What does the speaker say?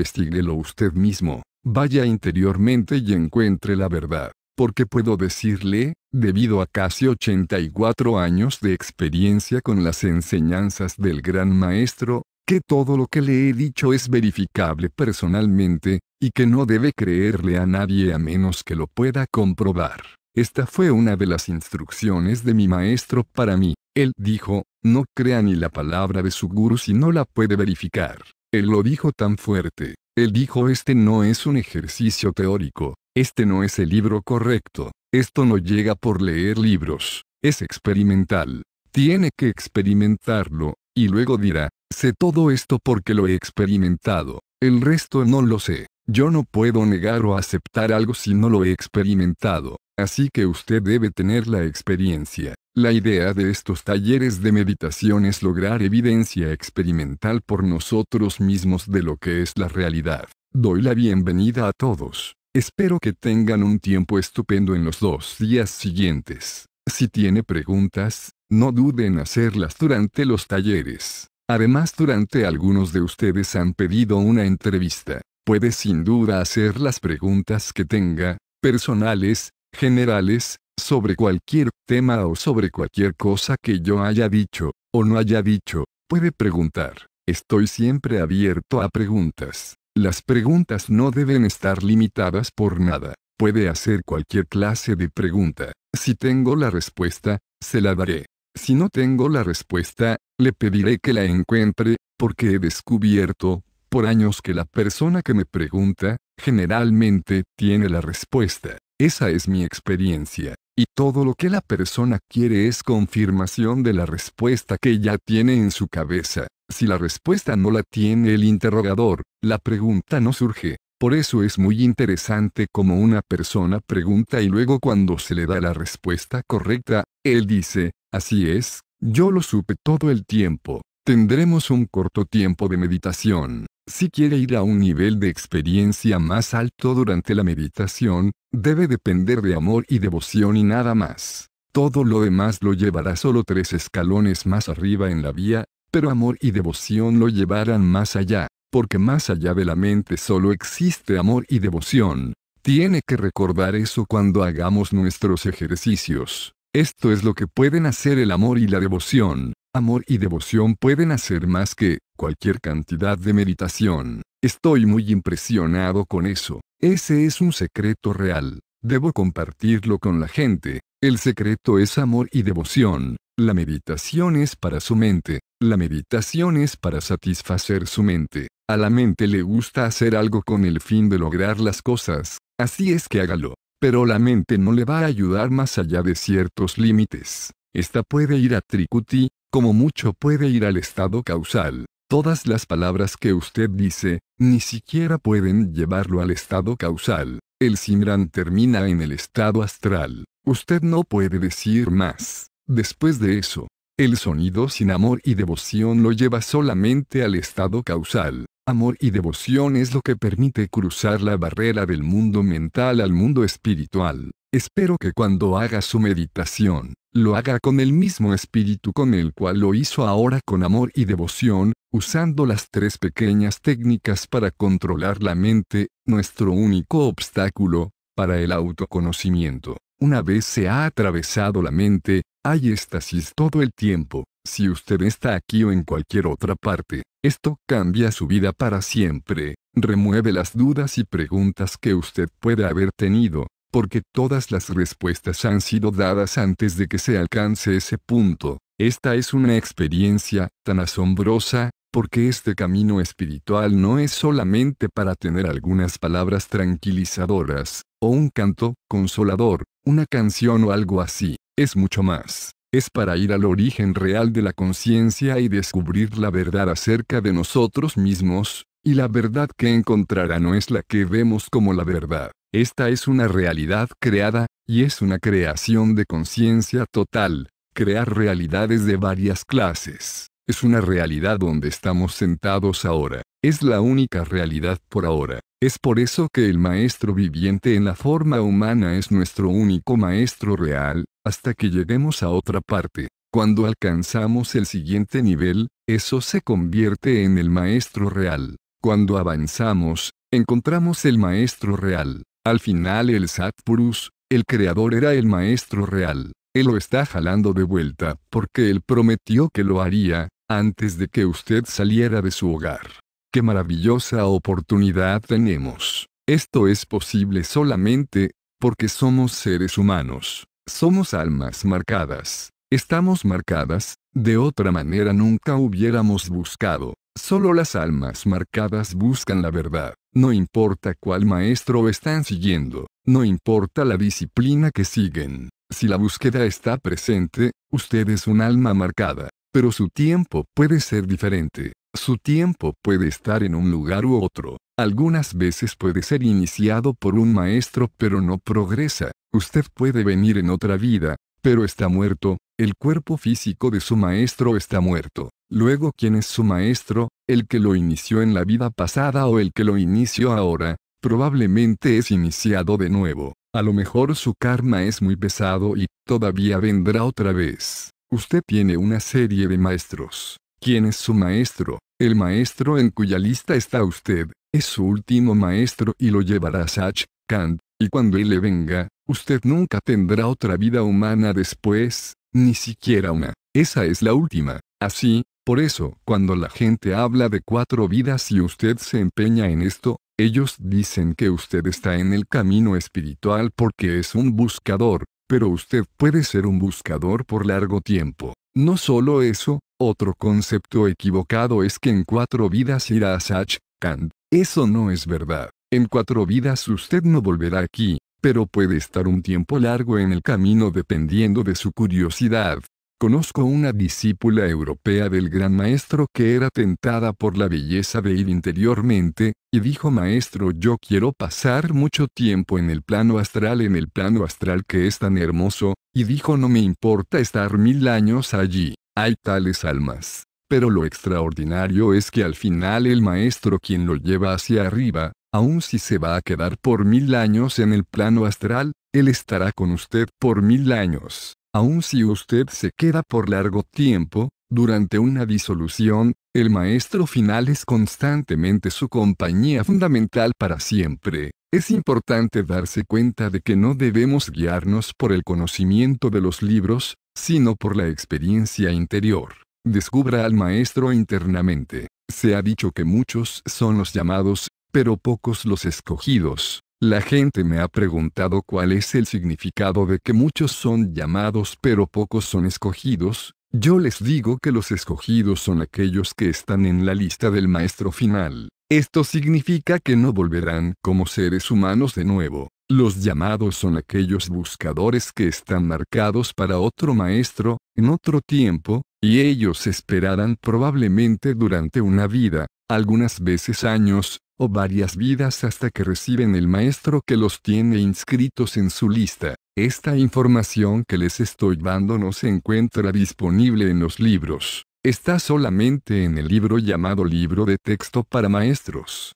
Investíguelo usted mismo, vaya interiormente y encuentre la verdad. Porque puedo decirle, debido a casi 84 años de experiencia con las enseñanzas del gran maestro, que todo lo que le he dicho es verificable personalmente, y que no debe creerle a nadie a menos que lo pueda comprobar. Esta fue una de las instrucciones de mi maestro para mí. Él dijo, no crea ni la palabra de su guru si no la puede verificar. Él lo dijo tan fuerte. Él dijo este no es un ejercicio teórico, este no es el libro correcto, esto no llega por leer libros, es experimental. Tiene que experimentarlo, y luego dirá, sé todo esto porque lo he experimentado, el resto no lo sé. Yo no puedo negar o aceptar algo si no lo he experimentado, así que usted debe tener la experiencia. La idea de estos talleres de meditación es lograr evidencia experimental por nosotros mismos de lo que es la realidad. Doy la bienvenida a todos. Espero que tengan un tiempo estupendo en los dos días siguientes. Si tiene preguntas, no duden en hacerlas durante los talleres. Además, durante algunos de ustedes han pedido una entrevista puede sin duda hacer las preguntas que tenga, personales, generales, sobre cualquier tema o sobre cualquier cosa que yo haya dicho, o no haya dicho, puede preguntar. Estoy siempre abierto a preguntas. Las preguntas no deben estar limitadas por nada. Puede hacer cualquier clase de pregunta. Si tengo la respuesta, se la daré. Si no tengo la respuesta, le pediré que la encuentre, porque he descubierto, por años que la persona que me pregunta, generalmente, tiene la respuesta. Esa es mi experiencia. Y todo lo que la persona quiere es confirmación de la respuesta que ya tiene en su cabeza. Si la respuesta no la tiene el interrogador, la pregunta no surge. Por eso es muy interesante como una persona pregunta y luego cuando se le da la respuesta correcta, él dice, así es, yo lo supe todo el tiempo. Tendremos un corto tiempo de meditación. Si quiere ir a un nivel de experiencia más alto durante la meditación, debe depender de amor y devoción y nada más. Todo lo demás lo llevará solo tres escalones más arriba en la vía, pero amor y devoción lo llevarán más allá, porque más allá de la mente solo existe amor y devoción. Tiene que recordar eso cuando hagamos nuestros ejercicios. Esto es lo que pueden hacer el amor y la devoción. Amor y devoción pueden hacer más que cualquier cantidad de meditación. Estoy muy impresionado con eso. Ese es un secreto real. Debo compartirlo con la gente. El secreto es amor y devoción. La meditación es para su mente. La meditación es para satisfacer su mente. A la mente le gusta hacer algo con el fin de lograr las cosas. Así es que hágalo. Pero la mente no le va a ayudar más allá de ciertos límites. Esta puede ir a Tricuti, como mucho puede ir al estado causal. Todas las palabras que usted dice, ni siquiera pueden llevarlo al estado causal. El Simran termina en el estado astral. Usted no puede decir más. Después de eso, el sonido sin amor y devoción lo lleva solamente al estado causal. Amor y devoción es lo que permite cruzar la barrera del mundo mental al mundo espiritual. Espero que cuando haga su meditación, lo haga con el mismo espíritu con el cual lo hizo ahora con amor y devoción, usando las tres pequeñas técnicas para controlar la mente, nuestro único obstáculo, para el autoconocimiento. Una vez se ha atravesado la mente, hay éxtasis todo el tiempo. Si usted está aquí o en cualquier otra parte, esto cambia su vida para siempre, remueve las dudas y preguntas que usted pueda haber tenido, porque todas las respuestas han sido dadas antes de que se alcance ese punto. Esta es una experiencia tan asombrosa, porque este camino espiritual no es solamente para tener algunas palabras tranquilizadoras, o un canto consolador, una canción o algo así, es mucho más. Es para ir al origen real de la conciencia y descubrir la verdad acerca de nosotros mismos, y la verdad que encontrará no es la que vemos como la verdad, esta es una realidad creada, y es una creación de conciencia total. Crear realidades de varias clases. Es una realidad donde estamos sentados ahora. Es la única realidad por ahora. Es por eso que el maestro viviente en la forma humana es nuestro único maestro real, hasta que lleguemos a otra parte. Cuando alcanzamos el siguiente nivel, eso se convierte en el maestro real. Cuando avanzamos, encontramos el maestro real. Al final el Satpurus, el creador era el maestro real. Él lo está jalando de vuelta, porque él prometió que lo haría, antes de que usted saliera de su hogar. ¡Qué maravillosa oportunidad tenemos! Esto es posible solamente, porque somos seres humanos. Somos almas marcadas. Estamos marcadas, de otra manera nunca hubiéramos buscado. Solo las almas marcadas buscan la verdad. No importa cuál maestro están siguiendo, no importa la disciplina que siguen. Si la búsqueda está presente, usted es un alma marcada. Pero su tiempo puede ser diferente. Su tiempo puede estar en un lugar u otro. Algunas veces puede ser iniciado por un maestro pero no progresa. Usted puede venir en otra vida, pero está muerto, el cuerpo físico de su maestro está muerto. Luego, ¿quién es su maestro? El que lo inició en la vida pasada o el que lo inició ahora, probablemente es iniciado de nuevo. A lo mejor su karma es muy pesado y todavía vendrá otra vez. Usted tiene una serie de maestros. ¿Quién es su maestro? El maestro en cuya lista está usted, es su último maestro y lo llevará a Sach, Kant, y cuando él le venga, usted nunca tendrá otra vida humana después, ni siquiera una. Esa es la última. Así, por eso, cuando la gente habla de cuatro vidas y usted se empeña en esto, ellos dicen que usted está en el camino espiritual porque es un buscador, pero usted puede ser un buscador por largo tiempo. No solo eso, otro concepto equivocado es que en cuatro vidas irá a Kant. Eso no es verdad. En cuatro vidas usted no volverá aquí, pero puede estar un tiempo largo en el camino dependiendo de su curiosidad. Conozco una discípula europea del gran maestro que era tentada por la belleza de ir interiormente, y dijo Maestro yo quiero pasar mucho tiempo en el plano astral en el plano astral que es tan hermoso, y dijo no me importa estar mil años allí, hay tales almas. Pero lo extraordinario es que al final el maestro quien lo lleva hacia arriba, Aun si se va a quedar por mil años en el plano astral, él estará con usted por mil años. Aun si usted se queda por largo tiempo, durante una disolución, el maestro final es constantemente su compañía fundamental para siempre. Es importante darse cuenta de que no debemos guiarnos por el conocimiento de los libros, sino por la experiencia interior. Descubra al maestro internamente. Se ha dicho que muchos son los llamados pero pocos los escogidos. La gente me ha preguntado cuál es el significado de que muchos son llamados pero pocos son escogidos. Yo les digo que los escogidos son aquellos que están en la lista del Maestro final. Esto significa que no volverán como seres humanos de nuevo. Los llamados son aquellos buscadores que están marcados para otro maestro, en otro tiempo, y ellos esperarán probablemente durante una vida, algunas veces años, o varias vidas hasta que reciben el maestro que los tiene inscritos en su lista. Esta información que les estoy dando no se encuentra disponible en los libros. Está solamente en el libro llamado Libro de Texto para Maestros.